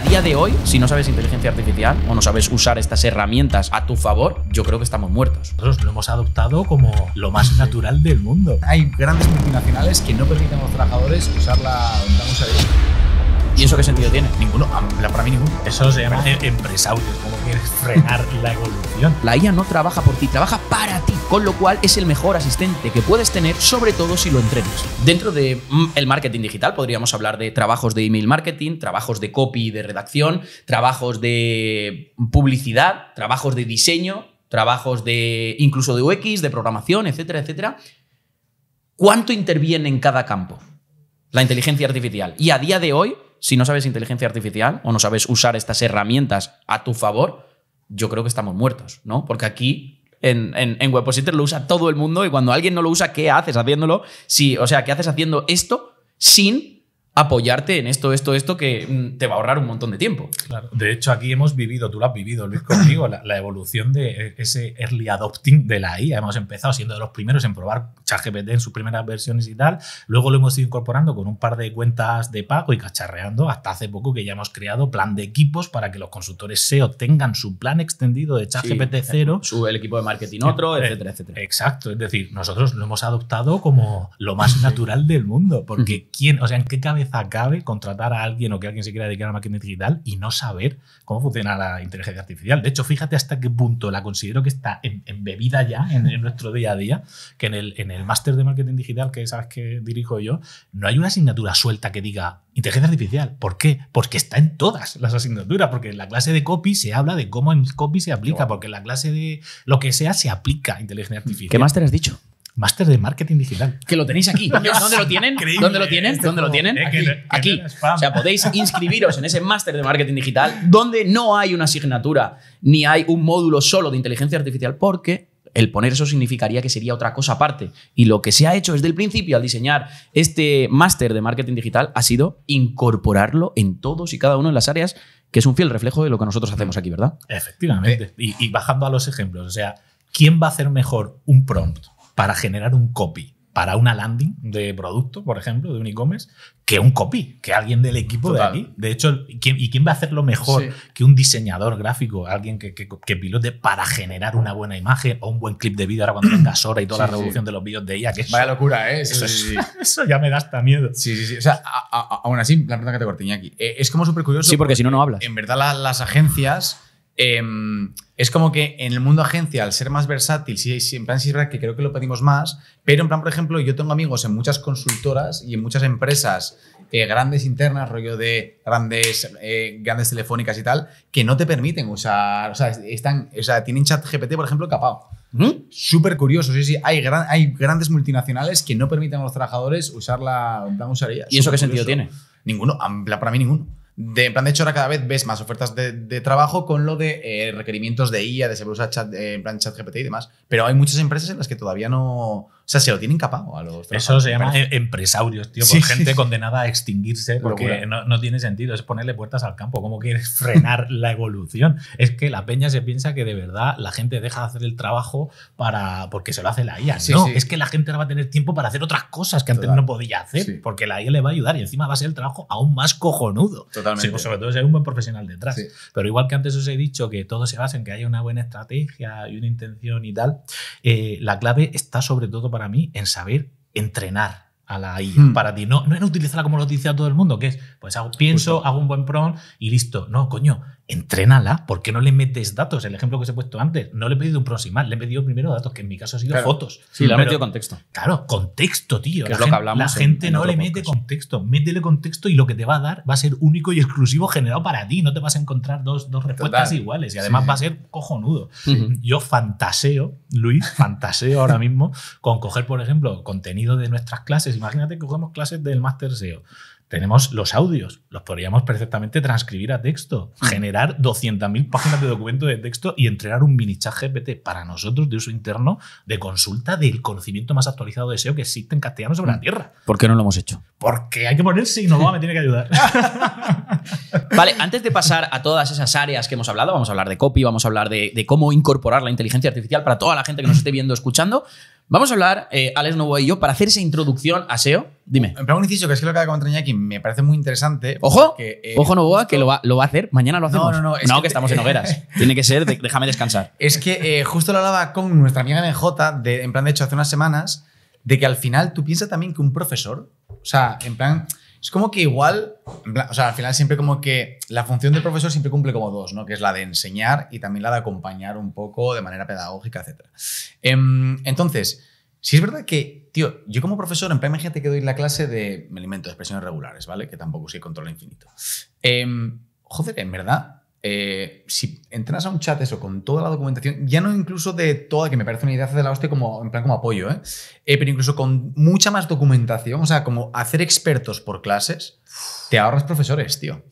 a día de hoy, si no sabes inteligencia artificial o no sabes usar estas herramientas a tu favor, yo creo que estamos muertos. Nosotros lo hemos adoptado como lo más natural del mundo. Hay grandes multinacionales que no permiten a los trabajadores usarla la... ¿Y eso qué sentido tiene? Ninguno. Para mí ninguno. Eso se llama empresarios, como quieres frenar la evolución. La IA no trabaja por ti, trabaja para ti, con lo cual es el mejor asistente que puedes tener, sobre todo si lo entrenas. Dentro del mm, marketing digital podríamos hablar de trabajos de email marketing, trabajos de copy de redacción, trabajos de publicidad, trabajos de diseño, trabajos de incluso de UX, de programación, etcétera, etcétera. ¿Cuánto interviene en cada campo? La inteligencia artificial. Y a día de hoy, si no sabes inteligencia artificial o no sabes usar estas herramientas a tu favor, yo creo que estamos muertos, ¿no? Porque aquí en, en, WebPositor lo usa todo el mundo y cuando alguien no lo usa, ¿qué haces haciéndolo? o sea, ¿qué haces haciendo esto sin apoyarte en esto, esto, esto, que mm, te va a ahorrar un montón de tiempo. Claro. De hecho, aquí hemos vivido, tú lo has vivido, Luis, conmigo, la, evolución de ese early adopting de la IA. Hemos empezado siendo de los primeros en probar ChatGPT en sus primeras versiones y tal. Luego lo hemos ido incorporando con un par de cuentas de pago y cacharreando hasta hace poco que ya hemos creado plan de equipos para que los consultores SEO tengan su plan extendido de ChatGPT 0 eh, cero. Su el equipo de marketing otro, eh, etcétera, etcétera. Exacto. Es decir, nosotros lo hemos adoptado como lo más natural del mundo. Porque quién, o sea, ¿en qué cabeza acabe contratar a alguien o que alguien se quiera dedicar a marketing digital y no saber cómo funciona la inteligencia artificial. De hecho, fíjate hasta qué punto la considero que está embebida ya en, nuestro día a día, que en el, en el máster de marketing digital que sabes que dirijo yo, no hay una asignatura suelta que diga inteligencia artificial. ¿Por qué? Porque está en todas las asignaturas, porque en la clase de copy se habla de cómo en copy se aplica, porque en la clase de lo que sea se aplica inteligencia mm. artificial. ¿Qué máster has dicho? Máster de marketing digital. Que lo tenéis aquí. ¿Dónde lo tienen? ¿Dónde lo ¿eh? tienen? Este ¿Dónde lo tienen? ¿eh? aquí. o sea, podéis inscribiros en ese máster de marketing digital donde no hay una asignatura ni hay un módulo solo de inteligencia artificial porque el poner eso significaría que sería otra cosa aparte. Y lo que se ha hecho desde el principio al diseñar este máster de marketing digital ha sido incorporarlo en todos y cada uno de las áreas, que es un fiel reflejo de lo que nosotros hacemos aquí, ¿verdad? Efectivamente. Eh. Y, y bajando a los ejemplos, o sea, ¿quién va a hacer mejor un prompt? para generar un copy para una landing de producto, por ejemplo, de un e-commerce, que un copy, que alguien del equipo de aquí. De hecho, ¿y quién va a hacerlo mejor que un diseñador gráfico, alguien que, pilote para generar una buena imagen o un buen clip de vídeo ahora cuando venga Sora y toda la revolución de los vídeos de ella? Vaya locura, ¿eh? Eso, ya me da hasta miedo. Sí, sí, sí. O sea, aún así, la pregunta que te corté, aquí eh, es como súper curioso. Sí, porque, si no, no hablas. En verdad, las agencias Em, es como que en el mundo agencia, al ser más versátil, si en plan verdad que creo que lo pedimos más, pero en plan, por ejemplo, yo tengo amigos en muchas consultoras y en muchas empresas eh, grandes internas, rollo de grandes, eh, grandes telefónicas y tal, que no te permiten usar, o sea, están, o sea tienen chat GPT, por ejemplo, capado. ¿Mm? Súper curioso, sí, sí. Hay, hay grandes multinacionales que no permiten a los trabajadores usar la, usaría. ¿Y eso qué sentido tiene? Ninguno, para mí ninguno. De, en plan, de hecho, ahora cada vez ves más ofertas de, trabajo con lo de eh, requerimientos de IA, de se chat, eh, en plan chat GPT y demás. Pero hay muchas empresas en las que todavía no, sea, se lo tienen capado a los Eso se llama empresarios, tío, por gente condenada a extinguirse porque no, tiene sentido. Es ponerle puertas al campo. ¿Cómo quieres frenar la evolución? Es que la peña se piensa que de verdad la gente deja de hacer el trabajo para porque se lo hace la IA. no, es que la gente ahora va a tener tiempo para hacer otras cosas que antes no podía hacer porque la IA le va a ayudar y encima va a ser el trabajo aún más cojonudo. Totalmente. Pues sobre todo si hay un buen profesional detrás. Pero igual que antes os he dicho que todo se basa en que haya una buena estrategia y una intención y tal, eh, la clave está sobre todo para a mí en saber entrenar a la IA. Hmm. Para ti, no, no en utilizarla como lo a todo el mundo, que es, pues hago, pienso, hago un buen prompt y listo. No, coño, entrénala, ¿por qué no le metes datos? El ejemplo que os he puesto antes, no le he pedido un proximal, le he pedido primero datos, que en mi caso ha sido fotos. Sí, le he metido contexto. Claro, contexto, tío. la, es gente, lo que hablamos la gente no le mete contexto, métele contexto y lo que te va a dar va a ser único y exclusivo generado para ti, no te vas a encontrar dos, respuestas iguales y además va a ser cojonudo. Yo fantaseo, Luis, fantaseo ahora mismo con coger, por ejemplo, contenido de nuestras clases. Imagínate que cogemos clases del máster SEO tenemos los audios, los podríamos perfectamente transcribir a texto, mm. generar 200.000 páginas de documento de texto y entregar un mini chat GPT para nosotros de uso interno de consulta del conocimiento más actualizado de SEO que existe en castellano sobre la mm. Tierra. ¿Por qué no lo hemos hecho? Porque hay que ponerse y no me tiene que ayudar. vale, antes de pasar a todas esas áreas que hemos hablado, vamos a hablar de copy, vamos a hablar de, de cómo incorporar la inteligencia artificial para toda la gente que nos esté viendo, escuchando, Vamos a hablar, eh, Alex Novoa y yo, para hacer esa introducción a SEO. Dime. En plan, un inciso, que es que lo que acaba de aquí me parece muy interesante. Ojo, eh, ojo Novoa, que lo va, a hacer. Mañana lo hacemos. No, no, no. no que, estamos en hogueras. Tiene que ser, déjame descansar. Es que eh, justo lo hablaba con nuestra amiga MJ, de, en plan, de hecho, hace unas semanas, de que al final tú piensas también que un profesor, o sea, en plan, es como que igual, o sea, al final siempre como que la función del profesor siempre cumple como dos, ¿no? Que es la de enseñar y también la de acompañar un poco de manera pedagógica, etc. Em, entonces, si es verdad que, tío, yo como profesor, en PMG te que doy la clase de, me alimento de expresiones regulares, ¿vale? Que tampoco sé control infinito. Em, joder, en verdad, eh, si entras a un chat eso con toda la documentación, ya no incluso de toda, que me parece una idea de la hostia como, en plan como apoyo, ¿eh? ¿eh? pero incluso con mucha más documentación, o sea, como hacer expertos por clases, te ahorras profesores, tío.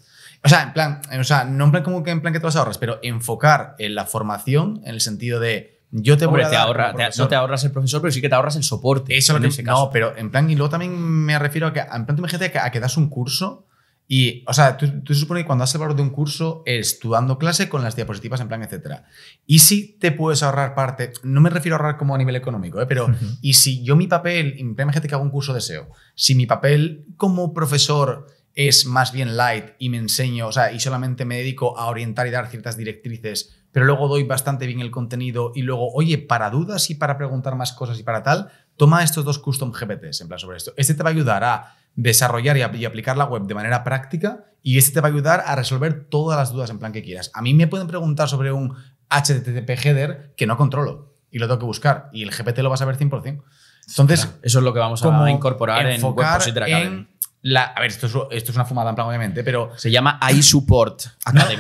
O sea, en plan, o sea, no en plan como que en plan que te ahorras, pero enfocar en la formación en el sentido de yo te voy te ahorra, no te ahorras el profesor, pero sí que te ahorras el soporte. Eso es lo que No, pero en plan, y luego también me refiero a que, en plan, imagínate a que, a que das un curso y, o sea, tú, supone que cuando haces el valor de un curso es dando clase con las diapositivas en plan, etcétera. Y si te puedes ahorrar parte, no me refiero a ahorrar como a nivel económico, ¿eh? pero y si yo mi papel, imagínate que hago un curso de e si mi papel como profesor es más bien light y me enseño, o sea, y solamente me dedico a orientar y dar ciertas directrices, pero luego doy bastante bien el contenido y luego, oye, para dudas y para preguntar más cosas y para tal, toma estos dos custom GPTs en plan sobre esto. Este te va a ayudar a desarrollar y, aplicar la web de manera práctica y este te va a ayudar a resolver todas las dudas en plan que quieras. A mí me pueden preguntar sobre un HTTP header que no controlo y lo tengo que buscar y el GPT lo vas a ver 100%. Entonces, eso es lo que vamos a incorporar en WebPositor En la, a ver, esto es, una fumada en plan, obviamente, pero. Se llama iSupport. Academy.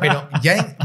pero ya,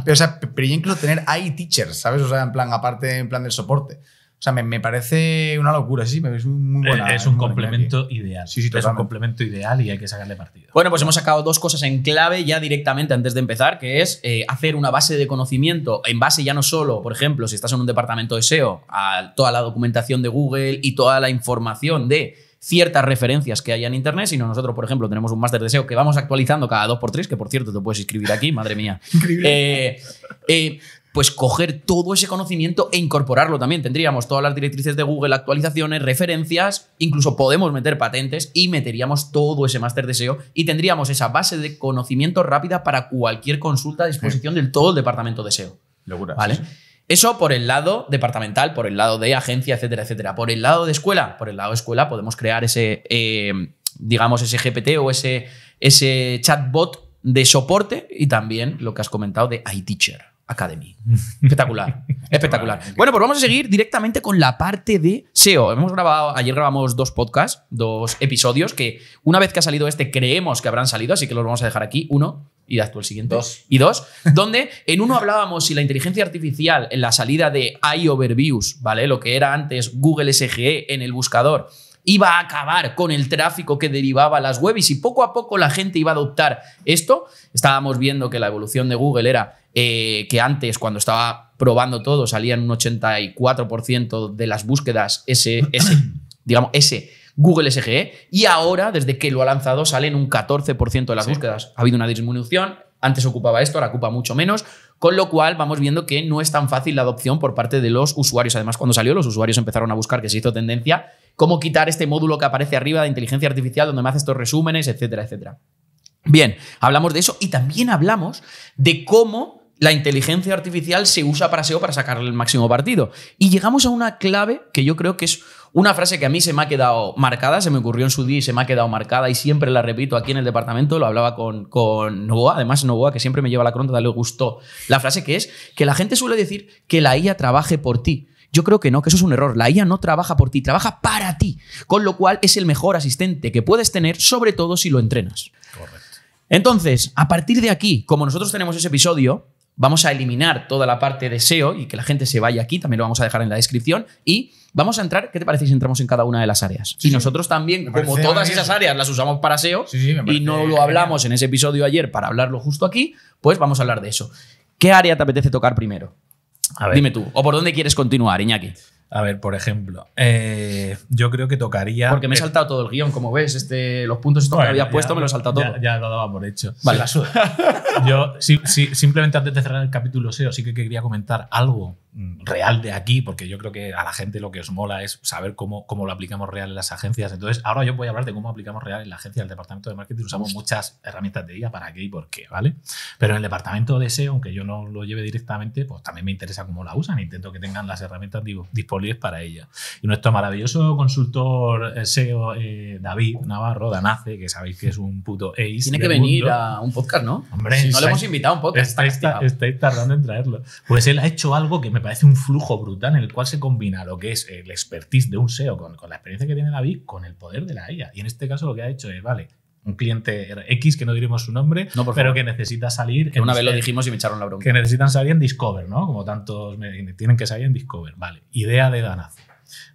pero, incluso tener iTeachers, ¿sabes? O sea, en plan, aparte, en plan del soporte. O sea, me, parece una locura, sí, me es muy buena. Es, un complemento ideal. Sí, sí, es un complemento ideal y hay que sacarle partido. Bueno, pues hemos sacado dos cosas en clave ya directamente antes de empezar, que es eh, hacer una base de conocimiento en base ya no solo, por ejemplo, si estás en un departamento de SEO, a toda la documentación de Google y toda la información de ciertas referencias que hay en Internet, sino nosotros, por ejemplo, tenemos un máster de SEO que vamos actualizando cada dos por tres, que por cierto te puedes inscribir aquí, madre mía. Increíble. Eh, eh, pues coger todo ese conocimiento e incorporarlo también. Tendríamos todas las directrices de Google, actualizaciones, referencias, incluso podemos meter patentes y meteríamos todo ese máster de SEO y tendríamos esa base de conocimiento rápida para cualquier consulta a disposición del todo el departamento de SEO. ¿Vale? Eso por el lado departamental, por el lado de agencia, etcétera, etcétera. Por el lado de escuela, por el lado de escuela podemos crear ese, eh, digamos, ese GPT o ese, ese chatbot de soporte y también lo que has comentado de iTeacher. Academy. Espectacular, espectacular. Bueno, pues vamos a seguir directamente con la parte de SEO. Hemos grabado, ayer grabamos dos podcasts, dos episodios que una vez que ha salido este creemos que habrán salido, así que los vamos a dejar aquí. Uno, y de tú el siguiente. Dos. Y dos, donde en uno hablábamos si la inteligencia artificial en la salida de iOverviews, ¿vale? Lo que era antes Google SGE en el buscador iba a acabar con el tráfico que derivaba las webs y si poco a poco la gente iba a adoptar esto. Estábamos viendo que la evolución de Google era eh, que antes, cuando estaba probando todo, salían un 84% de las búsquedas ese, ese digamos, ese Google SGE, y ahora, desde que lo ha lanzado, salen un 14% de las búsquedas. Ha habido una disminución, antes ocupaba esto, ahora ocupa mucho menos, con lo cual vamos viendo que no es tan fácil la adopción por parte de los usuarios. Además, cuando salió, los usuarios empezaron a buscar, que se hizo tendencia, cómo quitar este módulo que aparece arriba de inteligencia artificial donde me hace estos resúmenes, etcétera, etcétera. Bien, hablamos de eso y también hablamos de cómo la inteligencia artificial se usa para SEO para sacarle el máximo partido. Y llegamos a una clave que yo creo que es una frase que a mí se me ha quedado marcada, se me ocurrió en su día y se me ha quedado marcada y siempre la repito aquí en el departamento, lo hablaba con, con Novoa, además Novoa que siempre me lleva la cronta, le gustó la frase que es que la gente suele decir que la IA trabaje por ti. Yo creo que no, que eso es un error. La IA no trabaja por ti, trabaja para ti, con lo cual es el mejor asistente que puedes tener, sobre todo si lo entrenas. Correcto. Entonces, a partir de aquí, como nosotros tenemos ese episodio, Vamos a eliminar toda la parte de SEO y que la gente se vaya aquí, también lo vamos a dejar en la descripción. Y vamos a entrar, ¿qué te parece si entramos en cada una de las áreas? Si nosotros también, como todas esas áreas las usamos para SEO y no lo hablamos en ese episodio ayer para hablarlo justo aquí, pues vamos a hablar de eso. ¿Qué área te apetece tocar primero? Dime tú, ¿o por dónde quieres continuar, Iñaki? A ver, por ejemplo, eh, yo creo que tocaría. Porque me he eh, saltado todo el guión, como ves, este, los puntos que habías puesto me los he saltado todo. Ya, lo daba por hecho. Vale. Yo, sí, sí, simplemente antes de cerrar el capítulo SEO, sí que quería comentar algo real de aquí, porque yo creo que a la gente lo que os mola es saber cómo, cómo lo aplicamos real en las agencias. Entonces, ahora yo voy a hablar de cómo aplicamos real en la agencia del departamento de marketing. Usamos muchas herramientas de IA para qué y por qué, ¿vale? Pero en el departamento de SEO, aunque yo no lo lleve directamente, pues también me interesa cómo la usan. Intento que tengan las herramientas disponibles para ella. Y nuestro maravilloso consultor eh, SEO, eh, David Navarro, Danace, que sabéis que es un puto ace. Tiene que venir a un podcast, ¿no? Hombre, si no le hemos invitado a un podcast. Estáis, tardando en traerlo. Pues él ha hecho algo que me parece un flujo brutal en el cual se combina lo que es el expertise de un SEO con, la experiencia que tiene David con el poder de la IA. Y en este caso lo que ha hecho es, vale, un cliente X, que no diremos su nombre, pero que necesita salir. Que una vez lo dijimos y me echaron la bronca. Que necesitan salir en Discover, ¿no? Como tantos tienen que salir en Discover. Vale. Idea de Danaz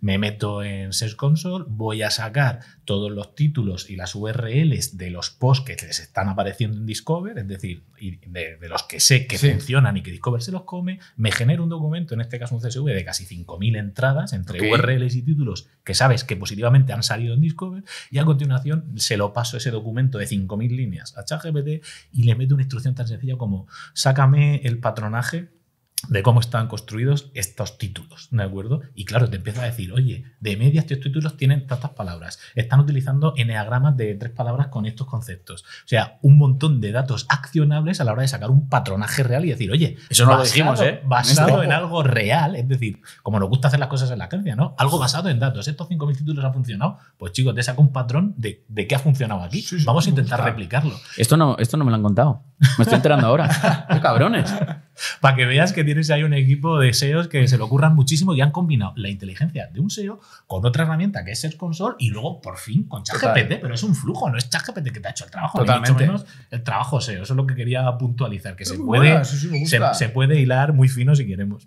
me meto en Search Console, voy a sacar todos los títulos y las URLs de los posts que les están apareciendo en Discover, es decir, de, los que sé que funcionan y que Discover se los come, me genero un documento, en este caso un CSV, de casi 5.000 entradas entre URLs y títulos que sabes que positivamente han salido en Discover y a continuación se lo paso ese documento de 5.000 líneas a ChatGPT y le meto una instrucción tan sencilla como sácame el patronaje de cómo están construidos estos títulos, ¿de acuerdo? Y claro, te empieza a decir, oye, de media estos títulos tienen tantas palabras, están utilizando eneagramas de tres palabras con estos conceptos. O sea, un montón de datos accionables a la hora de sacar un patronaje real y decir, oye, eso no lo dijimos, ¿eh? Basado en, algo real, es decir, como nos gusta hacer las cosas en la academia, ¿no? Algo basado en datos. Estos 5.000 títulos han funcionado, pues chicos, te saco un patrón de, de qué ha funcionado aquí. Vamos a intentar replicarlo. Esto no, esto no me lo han contado. Me estoy enterando ahora. ¡Qué cabrones! Para que veas que tienes ahí un equipo de SEOs que se le ocurran muchísimo y han combinado la inteligencia de un SEO con otra herramienta que es el Console y luego, por fin, con ChatGPT, pero es un flujo, no es ChatGPT que te ha hecho el trabajo. menos el trabajo SEO. Eso es lo que quería puntualizar, que se, se puede hilar muy fino si queremos.